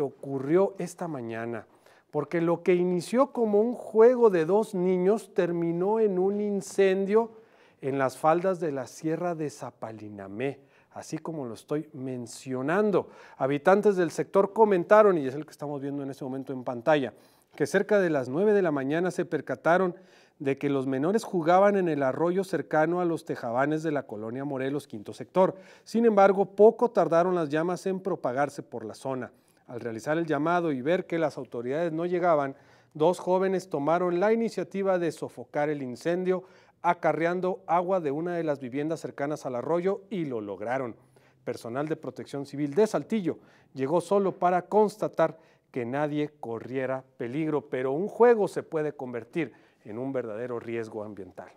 ocurrió esta mañana, porque lo que inició como un juego de dos niños terminó en un incendio en las faldas de la Sierra de Zapalinamé, así como lo estoy mencionando. Habitantes del sector comentaron, y es el que estamos viendo en este momento en pantalla, que cerca de las 9 de la mañana se percataron de que los menores jugaban en el arroyo cercano a los tejabanes de la colonia Morelos, quinto sector. Sin embargo, poco tardaron las llamas en propagarse por la zona. Al realizar el llamado y ver que las autoridades no llegaban, dos jóvenes tomaron la iniciativa de sofocar el incendio acarreando agua de una de las viviendas cercanas al arroyo y lo lograron. Personal de protección civil de Saltillo llegó solo para constatar que nadie corriera peligro, pero un juego se puede convertir en un verdadero riesgo ambiental.